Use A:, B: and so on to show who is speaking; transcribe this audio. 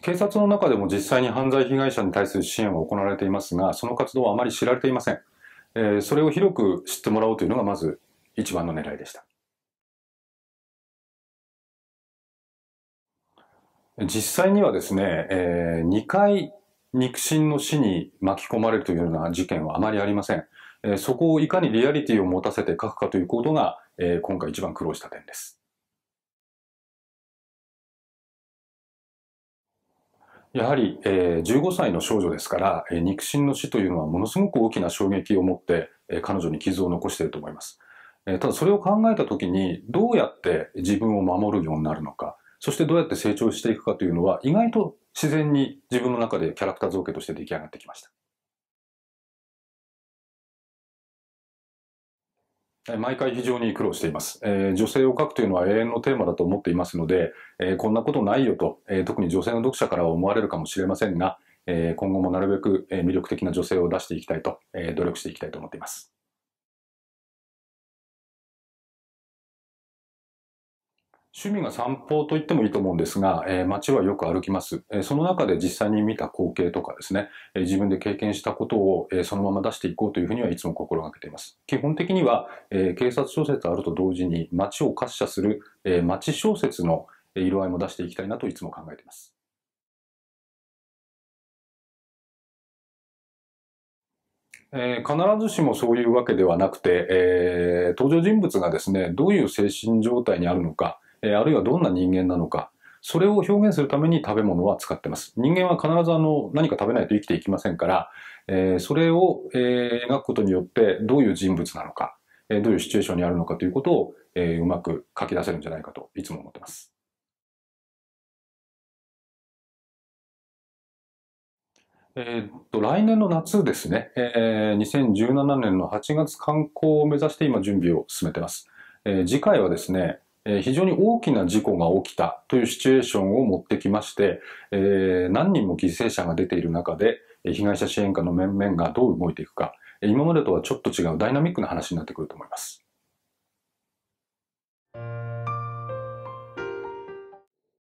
A: 警察の中でも実際に犯罪被害者に対する支援は行われていますが、その活動はあまり知られていません。えー、それを広く知ってもらおうというのがまず
B: 一番の狙いでした。
A: 実際にはですね、えー、2回肉親の死に巻き込まれるというような事件はあまりありません。えー、そこをいかにリアリティを持たせて書くかということが、えー、今回一番苦労した点です。やはり、えー、15歳の少女ですから、えー、肉親の死というのはものすごく大きな衝撃を持って、えー、彼女に傷を残していると思います。えー、ただそれを考えた時にどうやって自分を守るようになるのか、そしてどうやって成長していくかというのは意外と自然に自分の中でキャラクター造形として出来上がってきました。毎回非常に苦労しています、えー、女性を書くというのは永遠のテーマだと思っていますので、えー、こんなことないよと、えー、特に女性の読者からは思われるかもしれませんが、え今後もなるべく魅力的な女性を出していきたいと、え努力していきたいと思っています。趣味が散歩と言ってもいいと思うんですが、えー、街はよく歩きます、えー、その中で実際に見た光景とかですね、えー、自分で経験したことを、えそのまま出していこうというふうにはいつも心がけています。基本的には、え警察小説あると同時に街を滑車する、え街小説の色合いも出し
B: ていきたいなといつも考えています。
A: えー、必ずしもそういうわけではなくて、えー、登場人物がですね、どういう精神状態にあるのか、えあるいはどんな人間なのか、それを表現するために食べ物は使ってます。人間は必ずあの何か食べないと生きていきませんから、えー、それを、えー、描くことによってどういう人物なのか、えー、どういうシチュエーションにあるのかということを、えうまく書き出せるんじゃないかといつも思ってます。
B: えっと、来
A: 年の夏ですね、え2017年の8月観光を目指して今準備を進めてます。え次回はですね、え非常に大きな事故が起きたというシチュエーションを持ってきまして、え何人も犠牲者が出ている中で、被害者支援課の面々がどう動いていくか、今までとはちょっと違うダイナミックな話になってくると思います。